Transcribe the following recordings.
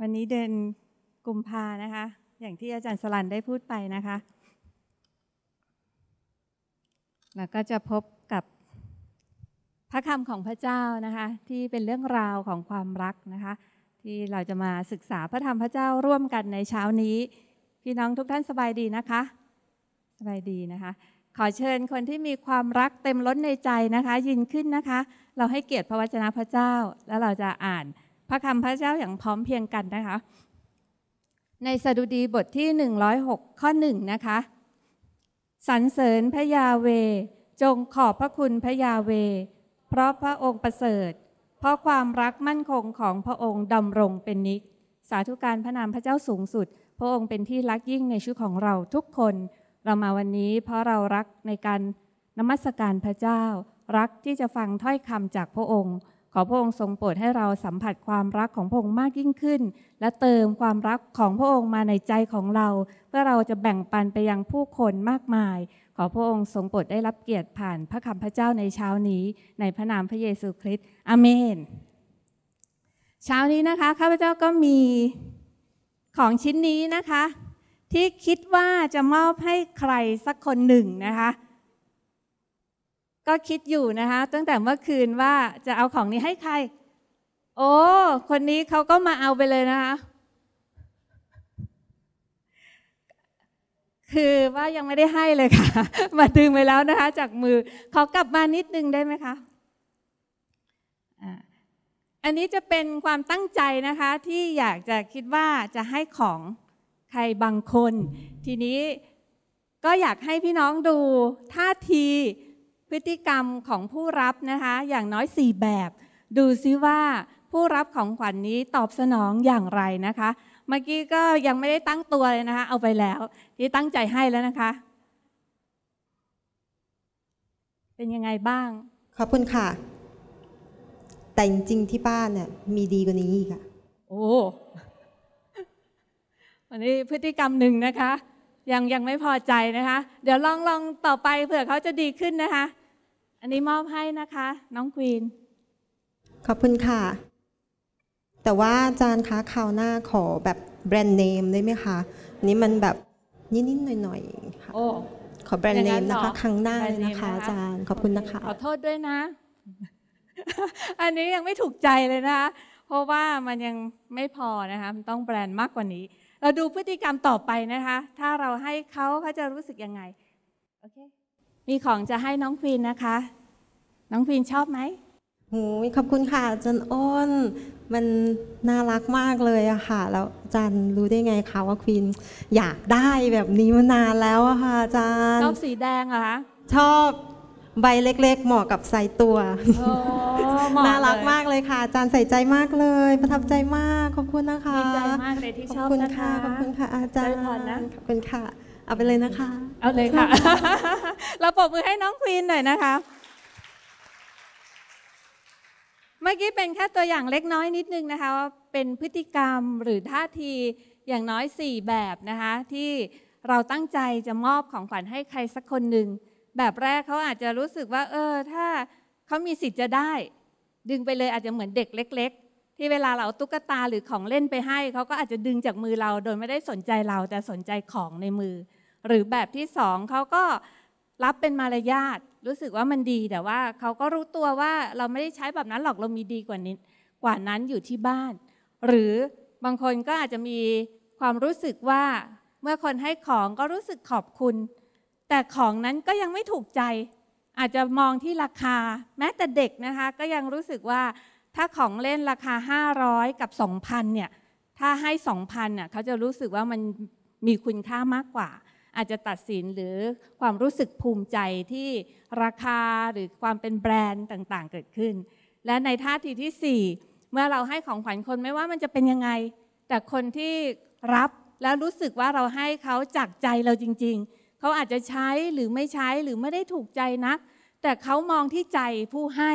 วันนี้เดือนกุมภานะคะ อย่างที่อาจารย์สลันได้พูดไปนะคะแล้วก็จะพบกับพระคำของพระเจ้านะคะ ที่เป็นเรื่องราวของความรักนะคะ ที่เราจะมาศึกษาพระธรรมพระเจ้าร่วมกันในเช้านี้ พี่น้องทุกท่านสบายดีนะคะ สบายดีนะคะ ขอเชิญคนที่มีความรักเต็มล้นในใจนะคะยินขึ้นนะคะ เราให้เกียรติพระวจนะพระเจ้าแล้วเราจะอ่านพระคำพระเจ้าอย่างพร้อมเพียงกันนะคะในสดุดีบทที่ 106ข้อหนึ่งนะคะสรรเสริญพระยาเวจงขอบพระคุณพระยาเวเพราะพระองค์ประเสริฐ เพราะความรักมั่นคงของพระองค์ดำรงเป็นนิจสาธุการพระนามพระเจ้าสูงสุด พระองค์เป็นที่รักยิ่งในชีวิตของเราทุกคน เรามาวันนี้เพราะเรารักในการนมัสการพระเจ้า รักที่จะฟังถ้อยคำจากพระองค์ขอพระองค์ทรงโปรดให้เราสัมผัสความรักของพระองค์มากยิ่งขึ้น และเติมความรักของพระองค์มาในใจของเรา เพื่อเราจะแบ่งปันไปยังผู้คนมากมาย ขอพระองค์ทรงโปรดได้รับเกียรติผ่านพระคำพระเจ้าในเช้านี้ ในพระนามพระเยซูคริสต์อเมน เช้านี้นะคะข้าพเจ้าก็มีของชิ้นนี้นะคะ ที่คิดว่าจะมอบให้ใครสักคนหนึ่งนะคะก็คิดอยู่นะคะตั้งแต่เมื่อคืนว่าจะเอาของนี้ให้ใคร โอ้ คนนี้เขาก็มาเอาไปเลยนะคะ คือว่ายังไม่ได้ให้เลยค่ะมาดึงไปแล้วนะคะ จากมือขอกลับมานิดนึงได้ไหมคะ อันนี้จะเป็นความตั้งใจนะคะ ที่อยากจะคิดว่าจะให้ของใครบางคน ทีนี้ก็อยากให้พี่น้องดูท่าทีพฤติกรรมของผู้รับนะคะ อย่างน้อย4แบบ ดูซิว่าผู้รับของขวัญนนี้ตอบสนองอย่างไรนะคะ เมื่อกี้ก็ยังไม่ได้ตั้งตัวเลยนะคะ เอาไปแล้ว ที่ตั้งใจให้แล้วนะคะ เป็นยังไงบ้างขอบคุณค่ะ แต่จริงที่บ้านเนี่ยมีดีกว่านี้อีกอะโอ้วันนี้พฤติกรรมหนึ่งนะคะยังยังไม่พอใจนะคะ เดี๋ยวลองลองต่อไปเผื่อเขาจะดีขึ้นนะคะอันนี้มอบให้นะคะ น้องควีน ขอบคุณค่ะ แต่ว่าอาจารย์คะคราวหน้าขอแบบแบรนด์เนมได้ไหมคะอันนี้มันแบบนิดๆหน่อยๆค่ะโอ้ขอแบรนด์เนมนะคะครั้งหน้าเลยนะคะอาจารย์ขอบคุณนะคะ ขอโทษด้วยนะ อันนี้ยังไม่ถูกใจเลยนะคะ เพราะว่ามันยังไม่พอนะคะมันต้องแบรนด์มากกว่านี้ เราดูพฤติกรรมต่อไปนะคะ ถ้าเราให้เขาเขาจะรู้สึกยังไง โอเคมีของจะให้น้องฟินนะคะ น้องฟินชอบไหมโอ้ขอบคุณค่ะอาจารย์อ้น มันน่ารักมากเลยอะค่ะ แล้วอาจารย์รู้ได้ไงคะ ว่าควินอยากได้แบบนี้มานานแล้วอะค่ะ อาจารย์ชอบสีแดงเหรอคะ ชอบ ใบเล็กๆ เหมาะกับใส่ตัวโอ้น่ารักมากเลยค่ะอาจารย์ใส่ใจมากเลย ประทับใจมาก ขอบคุณนะคะดีใจมากเลยที่ชอบนะคะขอบคุณค่ะอาจารย์นะ ขอบคุณค่ะเอาไปเลยนะคะเอาเลยค่ะเราปรบมือให้น้องควีนหน่อยนะคะ เมื่อกี้เป็นแค่ตัวอย่างเล็กน้อยนิดนึงนะคะว่าเป็นพฤติกรรมหรือท่าทีอย่างน้อย4แบบนะคะที่เราตั้งใจจะมอบของขวัญให้ใครสักคนหนึ่งแบบแรกเขาอาจจะรู้สึกว่าเออถ้าเขามีสิทธิ์จะได้ ดึงไปเลยอาจจะเหมือนเด็กเล็ก ๆ ที่เวลาเราตุ๊กตาหรือของเล่นไปให้เขาก็อาจจะดึงจากมือเราโดยไม่ได้สนใจเราแต่สนใจของในมือหรือแบบที่สองเขาก็รับเป็นมารยาทรู้สึกว่ามันดีแต่ว่าเขาก็รู้ตัวว่าเราไม่ได้ใช้แบบนั้นหรอกเรามีดีกว่านี้ กว่านั้นอยู่ที่บ้าน หรือบางคนก็อาจจะมีความรู้สึกว่าเมื่อคนให้ของก็รู้สึกขอบคุณ แต่ของนั้นก็ยังไม่ถูกใจ อาจจะมองที่ราคาแม้แต่เด็กนะคะ ก็ยังรู้สึกว่าถ้าของเล่นราคา500กับ2,000เนี่ยถ้าให้2,000น่ะเขาจะรู้สึกว่ามันมีคุณค่ามากกว่าอาจจะตัดสินหรือความรู้สึกภูมิใจที่ราคาหรือความเป็นแบรนด์ต่างๆ เกิดขึ้น และในท่าทีที่ 4 เมื่อเราให้ของขวัญคนไม่ว่ามันจะเป็นยังไง แต่คนที่รับแล้วรู้สึกว่าเราให้เขาจากใจเราจริง ๆ เขาอาจจะใช้หรือไม่ใช้หรือไม่ได้ถูกใจนัก แต่เขามองที่ใจผู้ให้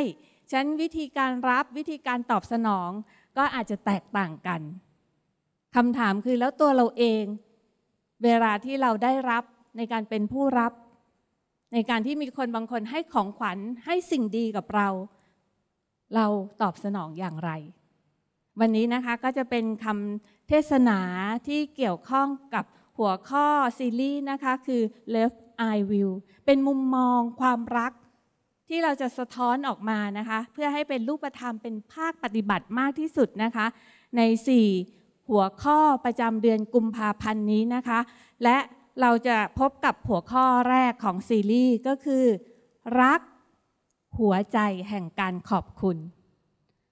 ฉันวิธีการรับวิธีการตอบสนองก็อาจจะแตกต่างกันคำถามคือแล้วตัวเราเองเวลาที่เราได้รับในการเป็นผู้รับ ในการที่มีคนบางคนให้ของขวัญให้สิ่งดีกับเรา เราตอบสนองอย่างไร วันนี้นะคะก็จะเป็นคำเทศนาที่เกี่ยวข้องกับหัวข้อซีรีส์นะคะคือ Left Eye View เป็นมุมมองความรัก ที่เราจะสะท้อนออกมานะคะเพื่อให้เป็นรูปธรรมเป็นภาคปฏิบัติมากที่สุดนะคะ ใน4หัวข้อประจำเดือนกุมภาพันธ์นี้นะคะ และเราจะพบกับหัวข้อแรกของซีรีส์ก็คือ รักหัวใจแห่งการขอบคุณ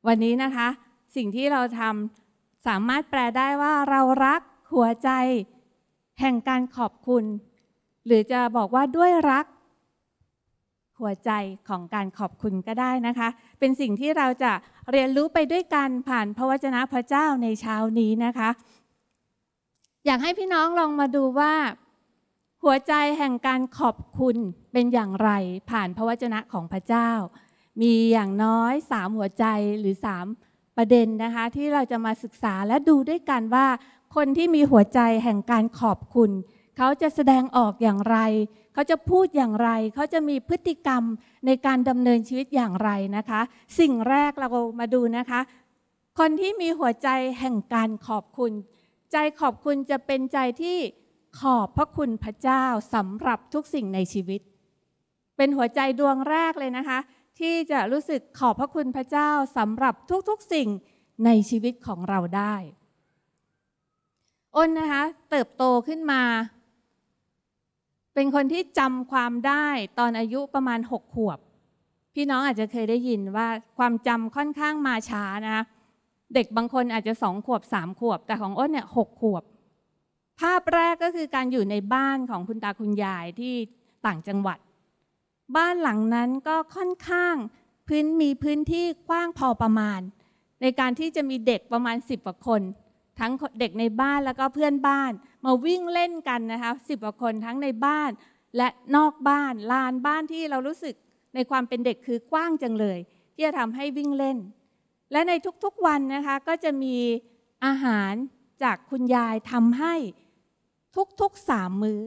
วันนี้นะคะ สิ่งที่เราทำสามารถแปลได้ว่าเรารักหัวใจแห่งการขอบคุณ หรือจะบอกว่าด้วยรักหัวใจของการขอบคุณก็ได้นะคะ เป็นสิ่งที่เราจะเรียนรู้ไปด้วยกัน ผ่านพระวจนะพระเจ้าในเช้านี้นะคะ อยากให้พี่น้องลองมาดูว่า หัวใจแห่งการขอบคุณเป็นอย่างไรผ่านพระวจนะของพระเจ้า มีอย่างน้อยสามหัวใจหรือสามประเด็นนะคะที่เราจะมาศึกษาและดูด้วยกันว่าคนที่มีหัวใจแห่งการขอบคุณเขาจะแสดงออกอย่างไร เขาจะพูดอย่างไร เขาจะมีพฤติกรรมในการดำเนินชีวิตอย่างไรนะคะ สิ่งแรกเรามาดูนะคะ คนที่มีหัวใจแห่งการขอบคุณ ใจขอบคุณจะเป็นใจที่ขอบพระคุณพระเจ้าสำหรับทุกสิ่งในชีวิต เป็นหัวใจดวงแรกเลยนะคะ ที่จะรู้สึกขอบพระคุณพระเจ้าสำหรับทุก ๆสิ่งในชีวิตของเราได้ อ้นนะคะ เติบโตขึ้นมาเป็นคนที่จำความได้ตอนอายุประมาณ 6 ขวบ พี่น้อง อาจจะเคยได้ยินว่าความจำค่อนข้างมาช้านะ เด็กบางคนอาจจะสองขวบสามขวบ แต่ของอ้นเนี่ยหขวบ ภาพแรกก็คือการอยู่ในบ้านของคุณตาคุณยายที่ต่างจังหวัด บ้านหลังนั้นก็ค่อนข้างพื้นมีพื้นที่กว้างพอประมาณ ในการที่จะมีเด็กประมาณ 10กว่าคนทั้งเด็กในบ้านแล้วก็เพื่อนบ้าน มาวิ่งเล่นกันนะคะสิบกว่าคนทั้งในบ้าน และนอกบ้านลานบ้านที่เรารู้สึกในความเป็นเด็กคือกว้างจังเลย ที่จะทำให้วิ่งเล่น และในทุก ๆวันนะคะก็จะมีอาหารจากคุณยายทำให้ทุกๆสามมือ้อ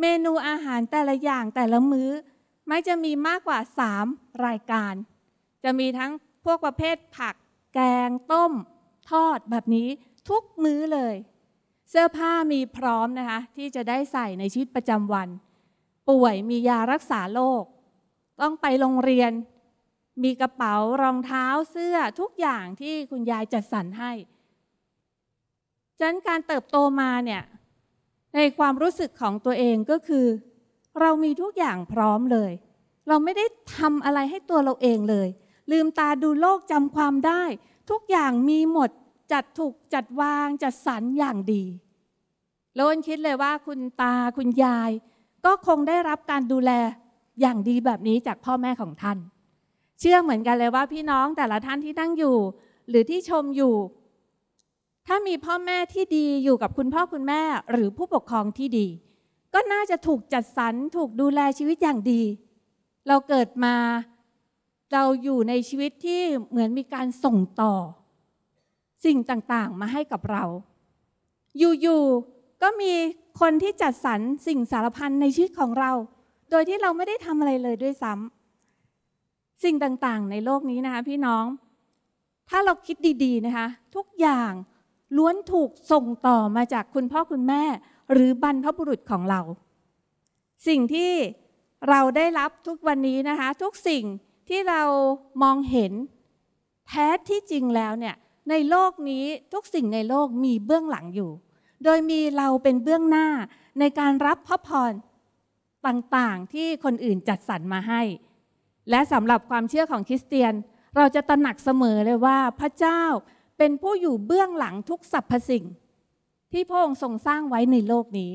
เมนูอาหารแต่ละอย่างแต่ละมือ้อ ไม่จะมีมากกว่า3รายการจะมีทั้งพวกประเภทผัก แกงต้ม ทอดแบบนี้ทุกมื้อเลย เสื้อผ้ามีพร้อมนะคะที่จะได้ใส่ในชีวิตประจำวัน ป่วยมียารักษาโรคต้องไปโรงเรียนมีกระเป๋ารองเท้าเสื้อทุกอย่างที่คุณยายจัดสรรให้ฉะนั้นการเติบโตมาเนี่ยในความรู้สึกของตัวเองก็คือ เรามีทุกอย่างพร้อมเลย เราไม่ได้ทำอะไรให้ตัวเราเองเลย ลืมตาดูโลกจำความได้ ทุกอย่างมีหมดจัดถูกจัดวางจัดสรร อย่างดีโลนคิดเลยว่าคุณตาคุณยาย ก็คงได้รับการดูแลอย่างดีแบบนี้จากพ่อแม่ของท่านเชื่อเหมือนกันเลยว่าพี่น้องแต่ละท่านที่นั่งอยู่ หรือที่ชมอยู่ ถ้ามีพ่อแม่ที่ดีอยู่กับคุณพ่อคุณแม่ หรือผู้ปกครองที่ดี ก็น่าจะถูกจัดสรรถูกดูแลชีวิตอย่างดี เราเกิดมาเราอยู่ในชีวิตที่เหมือนมีการส่งต่อสิ่งต่างๆมาให้กับเรา อยู่ ๆ ก็มีคนที่จัดสรรสิ่งสารพันในชีวิตของเรา โดยที่เราไม่ได้ทำอะไรเลยด้วยซ้ำ สิ่งต่างๆ ในโลกนี้นะคะพี่น้อง ถ้าเราคิดดีๆนะคะ ทุกอย่างล้วนถูกส่งต่อมาจากคุณพ่อ คุณแม่ หรือบรรพบุรุษของเรา สิ่งที่เราได้รับทุกวันนี้นะคะ ทุกสิ่งที่เรามองเห็น แท้ที่จริงแล้วเนี่ยในโลกนี้ทุกสิ่งในโลกมีเบื้องหลังอยู่ โดยมีเราเป็นเบื้องหน้าในการรับพระพรต่างๆที่คนอื่นจัดสรรมาให้ และสำหรับความเชื่อของคริสเตียนเราจะตระหนักเสมอเลยว่า พระเจ้าเป็นผู้อยู่เบื้องหลังทุกสรรพสิ่ง ที่พระองค์ทรงสร้างไว้ในโลกนี้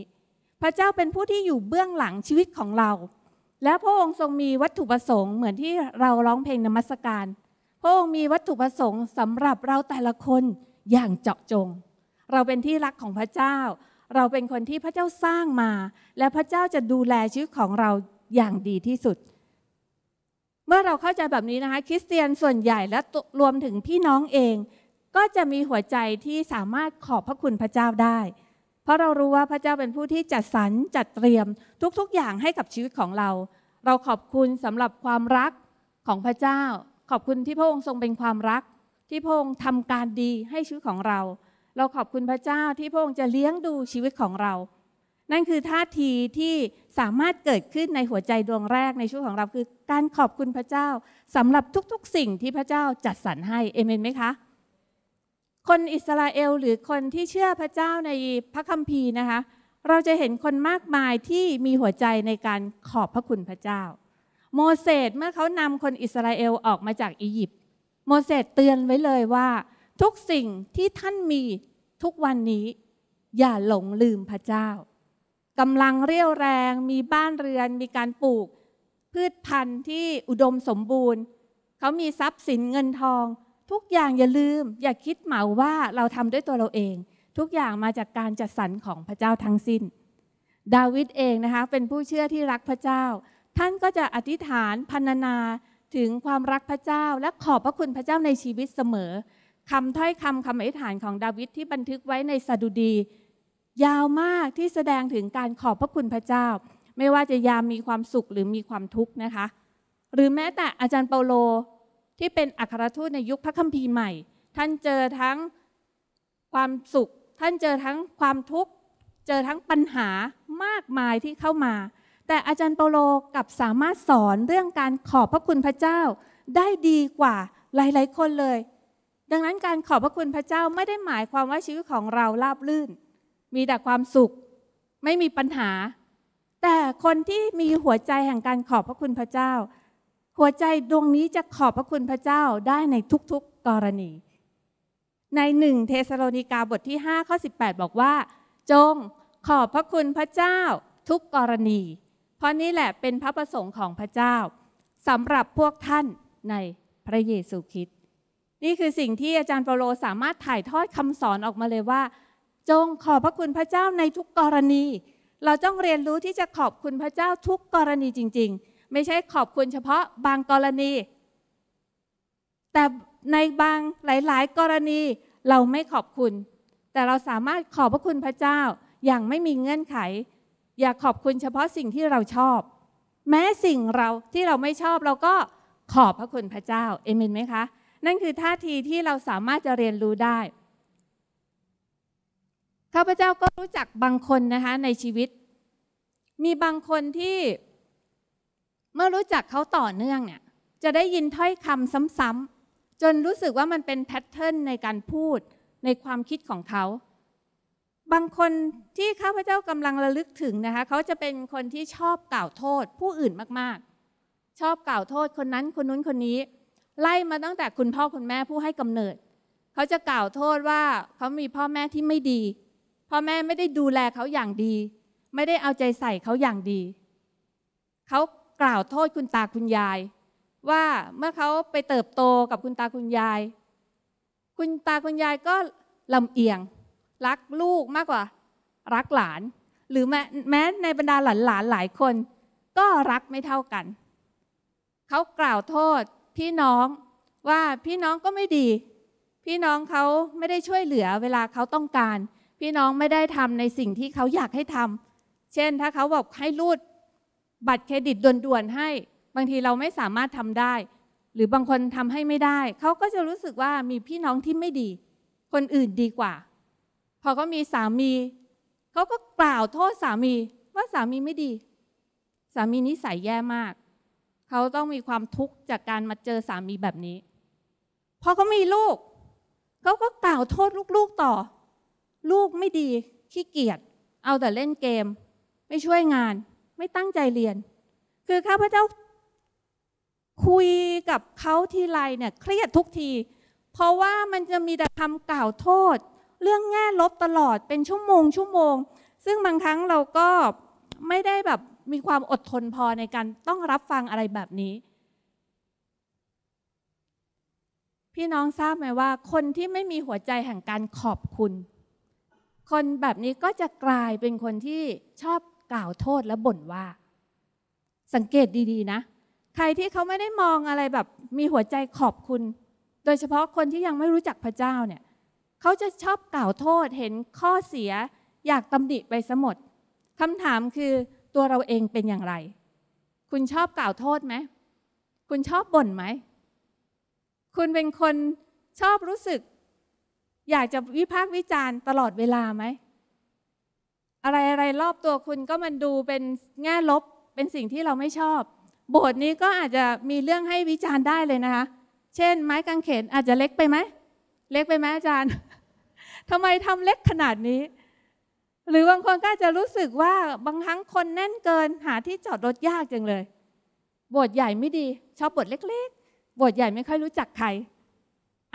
พระเจ้าเป็นผู้ที่อยู่เบื้องหลังชีวิตของเรา และพระองค์ทรงมีวัตถุประสงค์เหมือนที่เราร้องเพลงนมัสการระองค์มีวัตถุประสงค์สำหรับเราแต่ละคนอย่างเจาะจง เราเป็นที่รักของพระเจ้า เราเป็นคนที่พระเจ้าสร้างมา และพระเจ้าจะดูแลชีวิตของเราอย่างดีที่สุด เมื่อเราเข้าใจแบบนี้นะคะคริสเตียนส่วนใหญ่และรวมถึงพี่น้องเอง ก็จะมีหัวใจที่สามารถขอบพระคุณพระเจ้าได้ เพราะเรารู้ว่าพระเจ้าเป็นผู้ที่จัดสรร จัดเตรียมทุกๆ อย่างให้กับชีวิตของเรา เราขอบคุณสำหรับความรักของพระเจ้าขอบคุณที่พระองค์ทรงเป็นความรักที่พระองค์ทำการดีให้ชีวิตของเรา เราขอบคุณพระเจ้าที่พระองค์จะเลี้ยงดูชีวิตของเรา นั่นคือท่าทีที่สามารถเกิดขึ้นในหัวใจดวงแรกในชีวิตของเราคือ การขอบคุณพระเจ้าสำหรับทุก ๆ สิ่งที่พระเจ้าจัดสรรให้เอเมนไหมคะคนอิสราเอลหรือคนที่เชื่อพระเจ้าในพระคัมภีร์นะคะ เราจะเห็นคนมากมายที่มีหัวใจในการขอบพระคุณพระเจ้าโมเสสเมื่อเขานำคนอิสราเอลออกมาจากอียิปต์โมเสสเตือนไว้เลยว่า ทุกสิ่งที่ท่านมีทุกวันนี้อย่าหลงลืมพระเจ้ากำลังเรียวแรง มีบ้านเรือนมีการปลูก พืชพันธุ์ที่อุดมสมบูรณ์ เขามีทรัพย์สินเงินทอง ทุกอย่างอย่าลืมอย่าคิดเหมาว่าเราทำด้วยตัวเราเอง ทุกอย่างมาจากการจัดสรรของพระเจ้าทั้งสิ้น ดาวิดเองนะคะเป็นผู้เชื่อที่รักพระเจ้าท่านก็จะอธิษฐานพรรณนาถึงความรักพระเจ้าและขอบพระคุณพระเจ้าในชีวิตเสมอคำถ้อยคำคำอธิษฐานของดาวิดที่บันทึกไว้ในสดุดี ยาวมากที่แสดงถึงการขอบพระคุณพระเจ้า ไม่ว่าจะยามมีความสุขหรือมีความทุกข์นะคะ หรือแม้แต่อาจารย์เปาโลที่เป็นอัครทูตในยุคพระคัมภีร์ใหม่ ท่านเจอทั้งความสุข ท่านเจอทั้งความทุกข์เจอทั้งปัญหามากมายที่เข้ามาแต่อาจารย์เปโลกับสามารถสอนเรื่องการขอบพระคุณพระเจ้า ได้ดีกว่าหลายๆ คนเลย ดังนั้นการขอบพระคุณพระเจ้าไม่ได้หมายความว่าชีวิตของเราราบลื่น มีแต่ความสุขไม่มีปัญหา แต่คนที่มีหัวใจแห่งการขอบพระคุณพระเจ้า หัวใจดวงนี้จะขอบพระคุณพระเจ้าได้ในทุกๆกรณี ในหนึ่งเทสโลนิกาบทที่5ข้อ 18 บอกว่า จงขอบพระคุณพระเจ้าทุกกรณีราะนี่แหละเป็นพระประสงค์ของพระเจ้าสำหรับพวกท่านในพระเยซูคริสต์นี่คือสิ่งที่อาจารย์เปโลสามารถถ่ายทอดคำสอนออกมาเลยว่าจงขอบพระคุณพระเจ้าในทุกกรณี เราต้องเรียนรู้ที่จะขอบคุณพระเจ้าทุกกรณีจริงๆ ไม่ใช่ขอบคุณเฉพาะบางกรณี แต่ในบางหลายๆกรณีเราไม่ขอบคุณ แต่เราสามารถขอบพระคุณพระเจ้าอย่างไม่มีเงื่อนไขอย่าขอบคุณเฉพาะสิ่งที่เราชอบ แม้สิ่งเราที่เราไม่ชอบเราก็ขอบพระคุณพระเจ้าเอเมนไหมคะนั่นคือท่าทีที่เราสามารถจะเรียนรู้ได้ข้าพเจ้าก็รู้จักบางคนนะคะในชีวิต มีบางคนที่เมื่อรู้จักเขาต่อเนื่องเนี่ยจะได้ยินถ้อยคำซ้ำๆจนรู้สึกว่ามันเป็นแพทเทิร์นในการพูดในความคิดของเขาบางคนที่ข้าพเจ้ากำลังระลึกถึงนะคะ เขาจะเป็นคนที่ชอบกล่าวโทษผู้อื่นมากๆ ชอบกล่าวโทษคนนั้นคนนู้นคนนี้ ไล่มาตั้งแต่คุณพ่อคุณแม่ผู้ให้กำเนิด เขาจะกล่าวโทษว่าเขามีพ่อแม่ที่ไม่ดี พ่อแม่ไม่ได้ดูแลเขาอย่างดี ไม่ได้เอาใจใส่เขาอย่างดี เขากล่าวโทษคุณตาคุณยาย ว่าเมื่อเขาไปเติบโตกับคุณตาคุณยาย คุณตาคุณยายก็ลำเอียงรักลูกมากกว่ารักหลาน หรือแม้แม้ในบรรดาหลานหลานหลายคน ก็รักไม่เท่ากัน เขากล่าวโทษ พี่น้องว่าพี่น้องก็ไม่ดี พี่น้องเขาไม่ได้ช่วยเหลือเวลาเขาต้องการ พี่น้องไม่ได้ทำในสิ่งที่เขาอยากให้ทำเช่นถ้าเขาบอกให้รูด บัตรเครดิตด่วนๆ ให้ บางทีเราไม่สามารถทำได้ หรือบางคนทำให้ไม่ได้ เขาก็จะรู้สึกว่ามีพี่น้องที่ไม่ดี คนอื่นดีกว่าพอเขามีสามี เขาก็กล่าวโทษสามี ว่าสามีไม่ดี สามีนิสัยแย่มาก เขาต้องมีความทุกข์จากการมาเจอสามีแบบนี้พอเขามีลูก เขาก็กล่าวโทษลูกๆต่อ ลูกไม่ดีขี้เกียจ เอาแต่เล่นเกม ไม่ช่วยงาน ไม่ตั้งใจเรียน คือข้าพเจ้าคุยกับเขาทีไรเนี่ย เครียดทุกที เพราะว่ามันจะมีแต่คำกล่าวโทษเรื่องแง่ลบตลอดเป็นชั่วโมงชั่วโมงซึ่งบางครั้งเราก็ไม่ได้แบบมีความอดทนพอในการต้องรับฟังอะไรแบบนี้ พี่น้องทราบไหมว่า คนที่ไม่มีหัวใจแห่งการขอบคุณ คนแบบนี้ก็จะกลายเป็นคนที่ชอบกล่าวโทษและบ่นว่า สังเกตดีๆนะ ใครที่เขาไม่ได้มองอะไรแบบมีหัวใจขอบคุณ โดยเฉพาะคนที่ยังไม่รู้จักพระเจ้าเนี่ยเขาจะชอบกล่าวโทษเห็นข้อเสีย อยากตำหนิไปสมดคำถามคือตัวเราเองเป็นอย่างไร คุณชอบกล่าวโทษไหมคุณชอบบ่นไหมคุณเป็นคนชอบรู้สึก อยากจะวิพากษ์วิจารณ์ตลอดเวลาไหมอะไรอะไรรอบตัวคุณก็มันดูเป็นแง่ลบเป็นสิ่งที่เราไม่ชอบโบทนี้ก็อาจจะมีเรื่องให้วิจารณ์ได้เลยนะคะเช่น ไม้กางเขนอาจจะเล็กไปไหมเล็กไปไหมอาจารย์ ทำไมทำเล็กขนาดนี้ หรือบางคนก็จะรู้สึกว่าบางครั้งคนแน่นเกินหาที่จอดรถยากจังเลย บทใหญ่ไม่ดี ชอบบทเล็ก ๆ บทใหญ่ไม่ค่อยรู้จักใคร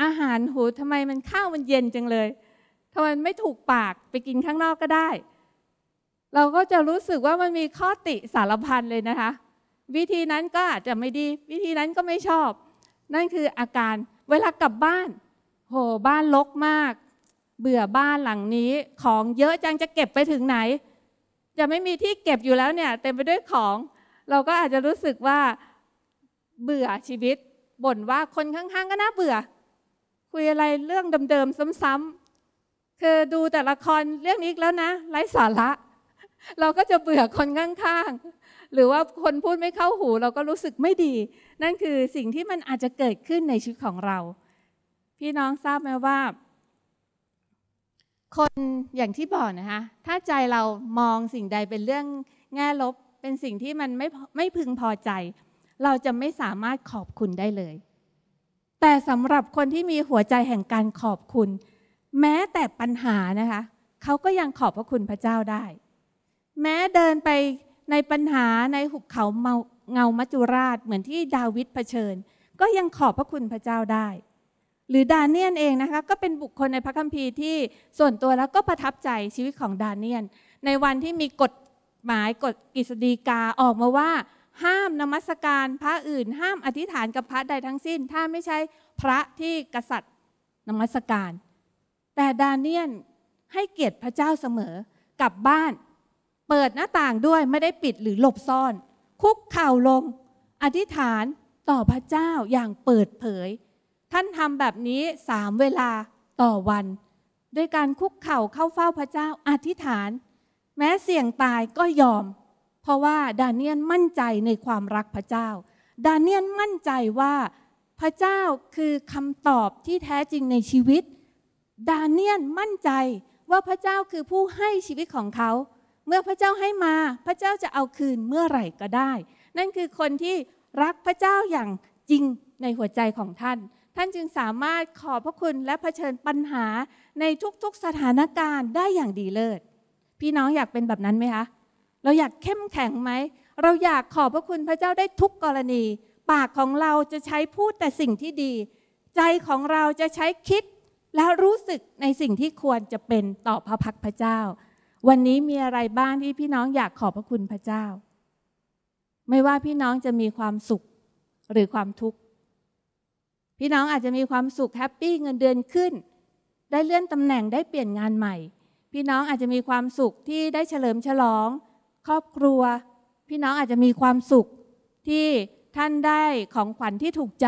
อาหารหูทำไมมันข้าวมันเย็นจังเลยทำไมไม่ถูกปากไปกินข้างนอกก็ได้ เราก็จะรู้สึกว่ามันมีข้อติสารพันเลยนะคะ วิธีนั้นก็อาจจะไม่ดี วิธีนั้นก็ไม่ชอบ นั่นคืออาการ เวลากลับบ้านโหบ้านลกมาก เบื่อบ้านหลังนี้ของเยอะจังจะเก็บไปถึงไหน จะไม่มีที่เก็บอยู่แล้วเนี่ยเต็มไปด้วยของ เราก็อาจจะรู้สึกว่าเบื่อชีวิตบ่นว่าคนข้างๆ ก็น่าเบื่อ คุยอะไรเรื่องเดิมๆซ้ำๆคือดูแต่ละครเรื่องนี้แล้วนะไร้สาระ เราก็จะเบื่อคนข้างๆ หรือว่าคนพูดไม่เข้าหูเราก็รู้สึกไม่ดี นั่นคือสิ่งที่มันอาจจะเกิดขึ้นในชีวิตของเราพี่น้องทราบไหมว่า คนอย่างที่บอกนะคะถ้าใจเรามองสิ่งใดเป็นเรื่องแง่ลบ เป็นสิ่งที่มันไม่ไม่พึงพอใจ เราจะไม่สามารถขอบคุณได้เลย แต่สำหรับคนที่มีหัวใจแห่งการขอบคุณ แม้แต่ปัญหานะคะเขาก็ยังขอบพระคุณพระเจ้าได้ แม้เดินไปในปัญหาในหุบเขาเงามัจจุราชเหมือนที่ดาวิดเผชิญ ก็ยังขอบพระคุณพระเจ้าได้หรือดาเนียนเองนะคะก็เป็นบุคคลในพระคัมภีร์ที่ ส่วนตัวแล้วก็ประทับใจชีวิตของดาเนียนในวันที่มีกฎหมายกฎกฤษฎีกาออกมาว่า ห้ามนมัสการพระอื่น ห้ามอธิษฐานกับพระใดทั้งสิ้น ถ้าไม่ใช่พระที่กษัตริย์นมัสการ แต่ดาเนียนให้เกียรติพระเจ้าเสมอกลับบ้าน เปิดหน้าต่างด้วยไม่ได้ปิดหรือหลบซ่อน คุกเข่าลงอธิษฐานต่อพระเจ้าอย่างเปิดเผยท่านทำแบบนี้สามเวลาต่อวันด้วยการคุกเข่าเข้าเฝ้าพระเจ้าอธิษฐาน แม้เสี่ยงตายก็ยอม เพราะว่าดาเนียนมั่นใจในความรักพระเจ้า ดาเนียนมั่นใจว่าพระเจ้าคือคำตอบที่แท้จริงในชีวิต ดาเนียนมั่นใจว่าพระเจ้าคือผู้ให้ชีวิตของเขา เมื่อพระเจ้าให้มาพระเจ้าจะเอาคืนเมื่อไหร่ก็ได้ นั่นคือคนที่รักพระเจ้าอย่างจริงในหัวใจของท่านท่านจึงสามารถขอบพระคุณและะเผชิญปัญหาในทุกๆสถานการณ์ได้อย่างดีเลิศ พี่น้องอยากเป็นแบบนั้นไหมคะ เราอยากเข้มแข็งไหมเราอยากขอบพระคุณพระเจ้าได้ทุกกรณี ปากของเราจะใช้พูดแต่สิ่งที่ดี ใจของเราจะใช้คิดแล้วรู้สึกในสิ่งที่ควรจะเป็นต่อพระพักพระเจ้า วันนี้มีอะไรบ้างที่พี่น้องอยากขอบพระคุณพระเจ้า ไม่ว่าพี่น้องจะมีความสุขหรือความทุกข์พี่น้อง อาจจะมีความสุขแฮปปี้เงินเดือนขึ้น ได้เลื่อนตำแหน่งได้เปลี่ยนงานใหม่ พี่น้องอาจจะมีความสุขที่ได้เฉลิมฉลอง ครอบครัว พี่น้องอาจจะมีความสุขที่ท่านได้ของขวัญที่ถูกใจ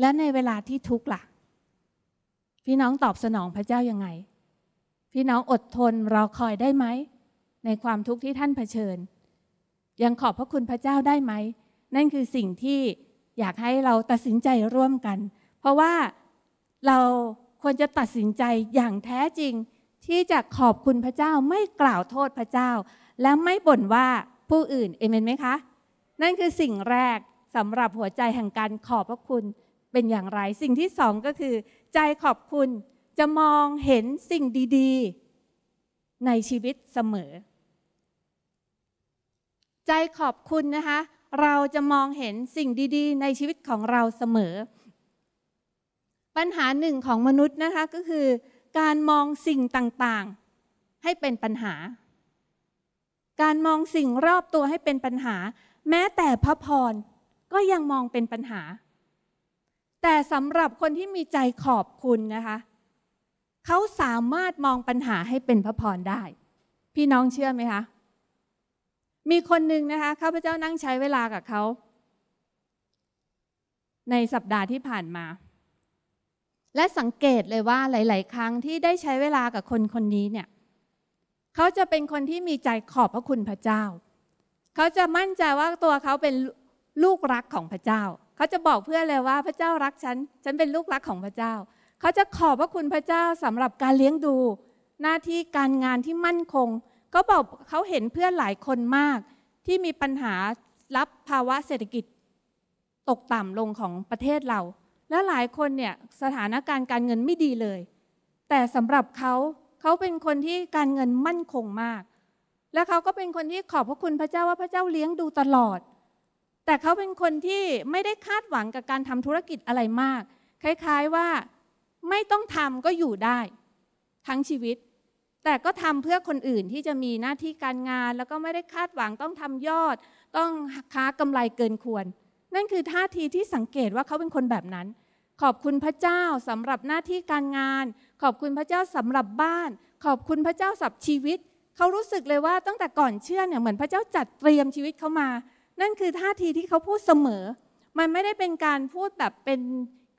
และในเวลาที่ทุกข์ล่ะ พี่น้องตอบสนองพระเจ้ายังไง พี่น้องอดทนรอคอยได้ไหม ในความทุกข์ที่ท่านเผชิญ ยังขอบพระคุณพระเจ้าได้ไหมนั่นคือสิ่งที่อยากให้เราตัดสินใจร่วมกัน เพราะว่าเราควรจะตัดสินใจอย่างแท้จริง ที่จะขอบคุณพระเจ้าไม่กล่าวโทษพระเจ้า และไม่บ่นว่าผู้อื่น เอเมนไหมคะนั่นคือสิ่งแรกสำหรับหัวใจแห่งการขอบพระคุณเป็นอย่างไรสิ่งที่สองก็คือ ใจขอบคุณจะมองเห็นสิ่งดี ๆ ในชีวิตเสมอ ใจขอบคุณนะคะเราจะมองเห็นสิ่งดี ๆ ในชีวิตของเราเสมอ ปัญหาหนึ่งของมนุษย์นะคะก็คือ การมองสิ่งต่างๆ ให้เป็นปัญหา การมองสิ่งรอบตัวให้เป็นปัญหา แม้แต่พระพร ก็ยังมองเป็นปัญหา แต่สำหรับคนที่มีใจขอบคุณนะคะเขาสามารถมองปัญหาให้เป็นพระพรได้ พี่น้องเชื่อไหมคะมีคนหนึ่งนะคะข้าพเจ้านั่งใช้เวลากับเขาในสัปดาห์ที่ผ่านมา และสังเกตเลยว่าหลาย ๆ ครั้งที่ได้ใช้เวลากับคนคนนี้เนี่ยเขาจะเป็นคนที่มีใจขอบพระคุณพระเจ้าเขาจะมั่นใจว่าตัวเขาเป็นลูกรักของพระเจ้าเขาจะบอกเพื่อนเลยว่าพระเจ้ารักฉันฉันเป็นลูกรักของพระเจ้า เขาจะขอบพระคุณพระเจ้าสำหรับการเลี้ยงดูหน้าที่การงานที่มั่นคงก็บอกเขาเห็นเพื่อนหลายคนมากที่มีปัญหารับภาวะเศรษฐกิจ ตกต่ำลงของประเทศเราและหลายคนเนี่ยสถานการณ์การเงินไม่ดีเลย แต่สำหรับเขาเขาเป็นคนที่การเงินมั่นคงมาก และเขาก็เป็นคนที่ขอบพระคุณพระเจ้าว่าพระเจ้าเลี้ยงดูตลอด แต่เขาเป็นคนที่ไม่ได้คาดหวังกับการทำธุรกิจอะไรมาก คล้ายๆว่าไม่ต้องทำก็อยู่ได้ทั้งชีวิตแต่ก็ทำเพื่อคนอื่นที่จะมีหน้าที่การงาน แล้วก็ไม่ได้คาดหวังต้องทำยอด ต้องค้ากำไรเกินควร นั่นคือท่าทีที่สังเกตว่าเขาเป็นคนแบบนั้น ขอบคุณพระเจ้าสำหรับหน้าที่การงาน ขอบคุณพระเจ้าสำหรับบ้าน ขอบคุณพระเจ้าสำหรับชีวิต เขารู้สึกเลยว่าตั้งแต่ก่อนเชื่อเนี่ยเหมือนพระเจ้าจัดเตรียมชีวิตเขามา นั่นคือท่าทีที่เขาพูดเสมอ มันไม่ได้เป็นการพูดแบบเป็น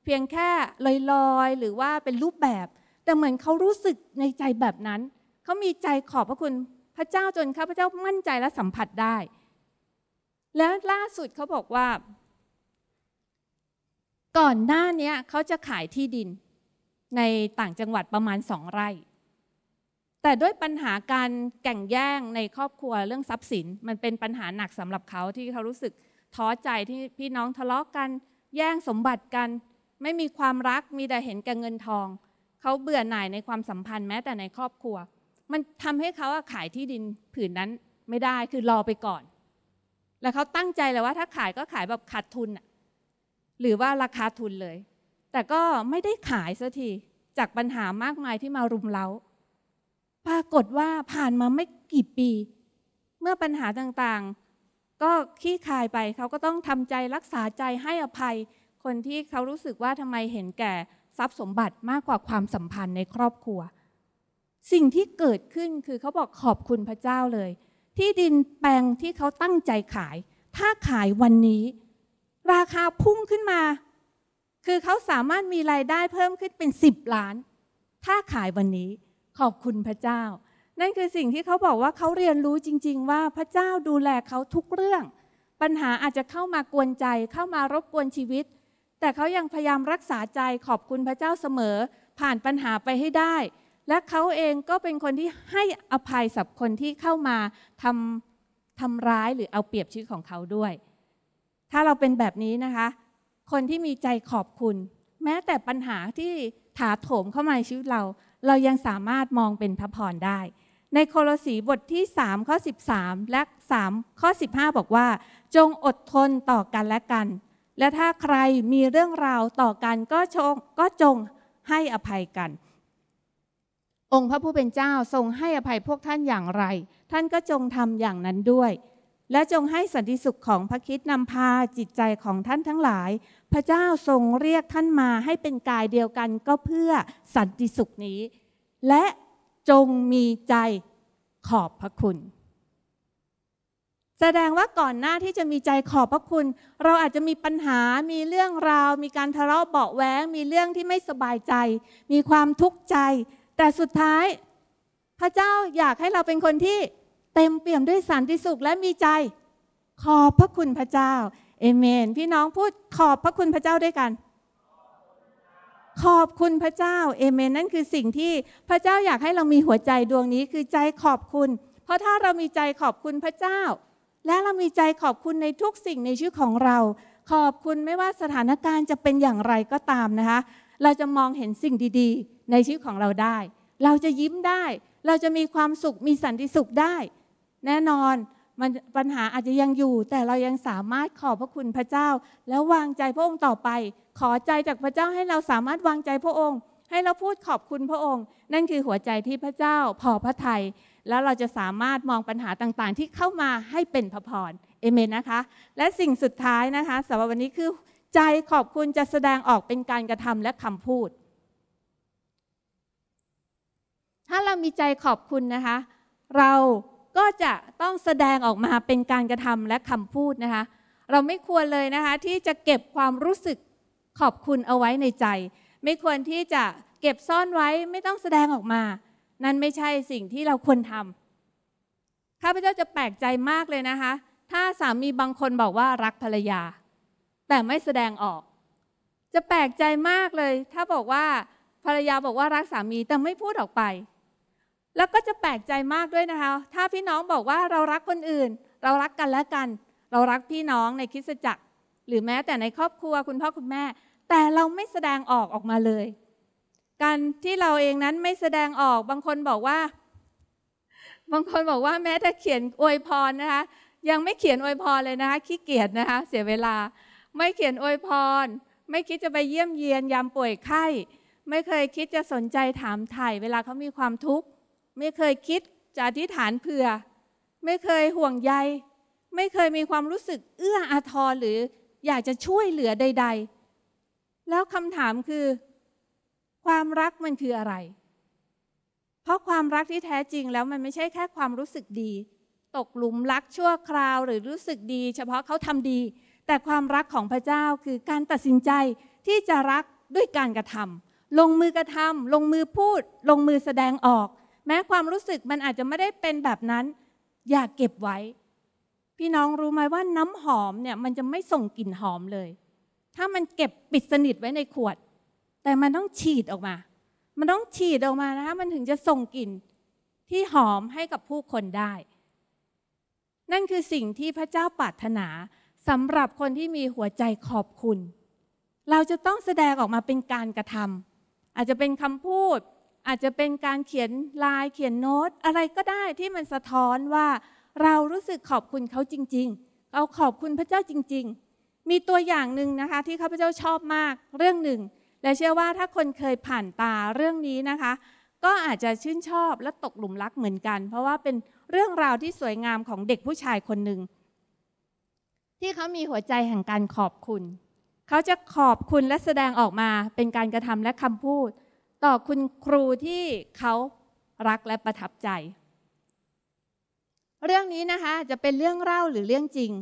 เพียงแค่ลอยๆหรือว่าเป็นรูปแบบ แต่เหมือนเขารู้สึกในใจแบบนั้นเขามีใจขอบพระคุณพระเจ้าจนข้าพเจ้า มั่นใจ และสัมผัสได้ แล้ว ล่าสุดเขาบอก ว่า ก่อนหน้านี้เขาจะขายที่ดิน ในต่างจังหวัด ประมาณสอง ไร่ แต่ด้วยปัญหาการแก่งแย่งในครอบครัว เรื่อง ทรัพย์สิน มัน เป็นปัญหาหนักสำหรับเขาที่เขารู้สึก ท้อใจที่พี่น้องทะเลาะกกัน แย่งสมบัติกัน ไม่มีความรัก มี แต่ เห็นแก่เงินทอง เขาเบื่อหน่าย ใน ความ สัมพันธ์ แม้แต่ ใน ครอบครัวมันทำให้เขาขายที่ดินผืนนั้นไม่ได้คือรอไปก่อน แล้วเขาตั้งใจเลยว่า ถ้าขายก็ขายแบบขาดทุนหรือว่าราคาทุนเลย แต่ก็ไม่ได้ขายสักทีจากปัญหามากมายที่มารุมเร้าปรากฏว่าผ่านมาไม่กี่ปี เมื่อปัญหาต่างๆ ก็ขี้คายไปเขาก็ต้องทำใจรักษาใจให้อภัยคนที่เขารู้สึกว่าทำไมเห็นแก่ทรัพย์สมบัติมากกว่าความสัมพันธ์ในครอบครัวสิ่งที่เกิดขึ้นคือเขาบอกขอบคุณพระเจ้าเลย ที่ดินแปลงที่เขาตั้งใจขาย ถ้าขายวันนี้ ราคาพุ่งขึ้นมา คือเขาสามารถมีรายได้เพิ่มขึ้นเป็น10ล้าน ถ้าขายวันนี้ขอบคุณพระเจ้า นั่นคือสิ่งที่เขาบอกว่าเขาเรียนรู้จริง ๆ ว่าพระเจ้าดูแลเขาทุกเรื่อง ปัญหาอาจจะเข้ามากวนใจ เข้ามารบกวนชีวิต แต่เขายังพยายามรักษาใจขอบคุณพระเจ้าเสมอผ่านปัญหาไปให้ได้และเขาเองก็เป็นคนที่ให้อภัยสับคนที่เข้ามาทำทำร้ายหรือเอาเปรียบชีวิตของเขาด้วย ถ้าเราเป็นแบบนี้นะคะ คนที่มีใจขอบคุณ แม้แต่ปัญหาที่ถาโถมเข้ามาในชีวิตเรา เรายังสามารถมองเป็นพระพรได้ ในโครลสีบทที่3ข้อ13 และ 3 ข้อ 15 บอกว่า จงอดทนต่อกันและกัน และถ้าใครมีเรื่องราวต่อกันก็จงก็จงให้อภัยกันองค์พระผู้เป็นเจ้าทรงให้อภัยพวกท่านอย่างไร ท่านก็จงทำอย่างนั้นด้วย และจงให้สันติสุขของพระคิดนำพาจิตใจของท่านทั้งหลาย พระเจ้าทรงเรียกท่านมาให้เป็นกายเดียวกันก็เพื่อสันติสุขนี้ และจงมีใจขอบพระคุณ แสดงว่าก่อนหน้าที่จะมีใจขอบพระคุณ เราอาจจะมีปัญหา มีเรื่องราว มีการทะเลาะเบาแว้งมีเรื่องที่ไม่สบายใจ มีความทุกข์ใจแต่สุดท้าย พระเจ้าอยากให้เราเป็นคนที่เต็มเปี่ยมด้วยสันติสุขและมีใจ ขอบพระคุณพระเจ้าเอเมน พี่น้องพูดขอบพระคุณพระเจ้าด้วยกัน ขอบคุณพระเจ้าเอเมน นั่นคือสิ่งที่พระเจ้าอยากให้เรามีหัวใจดวงนี้คือใจขอบคุณ เพราะถ้าเรามีใจขอบคุณพระเจ้า และเรามีใจขอบคุณในทุกสิ่งในชีวิตของเรา ขอบคุณไม่ว่าสถานการณ์จะเป็นอย่างไรก็ตามนะคะ เราจะมองเห็นสิ่งดี ๆในชีวิตของเราได้ เราจะยิ้มได้ เราจะมีความสุขมีสันติสุขได้ แน่นอนมันปัญหาอาจจะยังอยู่ แต่เรายังสามารถขอบพระคุณพระเจ้า แล้ววางใจพระองค์ต่อไป ขอใจจากพระเจ้าให้เราสามารถวางใจพระองค์ ให้เราพูดขอบคุณพระองค์ นั่นคือหัวใจที่พระเจ้า พอพระทยัยแล้วเราจะสามารถมองปัญหาต่างๆ ที่เข้ามาให้เป็นพระพรเอเมนนะคะ และสิ่งสุดท้ายนะคะสำหรับวันนี้คือใจขอบคุณจะแสดงออกเป็นการกระทำและคำพูดถ้าเรามีใจขอบคุณนะคะเราก็จะต้องแสดงออกมาเป็นการกระทำและคำพูดนะคะเราไม่ควรเลยนะคะที่จะเก็บความรู้สึกขอบคุณเอาไว้ในใจ ไม่ควรที่จะเก็บซ่อนไว้ ไม่ต้องแสดงออกมา นั่น ไม่ใช่สิ่งที่เราควรทำข้าพเจ้าจะแปลกใจมากเลยนะคะ ถ้าสามีบางคนบอกว่ารักภรรยา แต่ไม่แสดงออก จะแปลกใจมากเลย ถ้าบอกว่าภรรยาบอกว่ารักสามีแต่ไม่พูดออกไปแล้วก็จะแปลกใจมากด้วยนะคะ ถ้าพี่น้องบอกว่าเรารักคนอื่น เรารักกันและกัน เรารักพี่น้องในคริสจักร หรือแม้แต่ในครอบครัวคุณพ่อคุณแม่ แต่เราไม่แสดงออกออกมาเลย การที่เราเองนั้นไม่แสดงออกบางคนบอกว่า บางคนบอกว่าแม้แต่เขียนอวยพรนะคะ ยังไม่เขียนอวยพรเลยนะคะขี้เกียจนะคะเสียเวลา ไม่เขียนอวยพร ไม่คิดจะไปเยี่ยมเยียนยามป่วยไข้ไม่เคยคิดจะสนใจถามไถ่เวลาเขามีความทุกข์ไม่เคยคิดจะอธิษฐานเผื่อ ไม่เคยห่วงใย ไม่เคยมีความรู้สึกเอื้ออาทรหรือ อยากจะช่วยเหลือใด ๆ แล้วคำถามคือ ความรักมันคืออะไร เพราะความรักที่แท้จริงแล้ว มันไม่ใช่แค่ความรู้สึกดี ตกหลุมรักชั่วคราวหรือรู้สึกดี เฉพาะเขาทำดี แต่ความรักของพระเจ้าคือการตัดสินใจที่จะรักด้วยการกระทำลงมือกระทำลงมือพูด ลงมือแสดงออกแม้ความรู้สึกมันอาจจะไม่ได้เป็นแบบนั้นอย่าเก็บไว้ พี่น้องรู้ไหมว่าน้ำหอมเนี่ยมันจะไม่ส่งกลิ่นหอมเลย ถ้ามันเก็บปิดสนิทไว้ในขวด แต่มันต้องฉีดออกมา มันต้องฉีดออกมานะคะมันถึงจะส่งกลิ่นที่หอมให้กับผู้คนได้ นั่นคือสิ่งที่พระเจ้าปรารถนาสำหรับคนที่มีหัวใจขอบคุณ เราจะต้องแสดงออกมาเป็นการกระทำอาจจะเป็นคำพูดอาจจะเป็นการเขียนลายเขียนโน้ตอะไรก็ได้ที่มันสะท้อนว่า เรารู้สึกขอบคุณเขาจริงๆเอาขอบคุณพระเจ้าจริงๆ มีตัวอย่างหนึ่งนะคะที่ข้าพเจ้าชอบมากเรื่องหนึ่ง และเชื่อว่าถ้าคนเคยผ่านตาเรื่องนี้นะคะ ก็อาจจะชื่นชอบและตกหลุมรักเหมือนกัน เพราะว่าเป็นเรื่องราวที่สวยงามของเด็กผู้ชายคนหนึ่งที่เขามีหัวใจแห่งการขอบคุณเขาจะขอบคุณและแสดงออกมาเป็นการกระทำและคำพูดต่อคุณครูที่เขารักและประทับใจ เรื่องนี้นะคะจะเป็นเรื่องเล่าหรือเรื่องจริง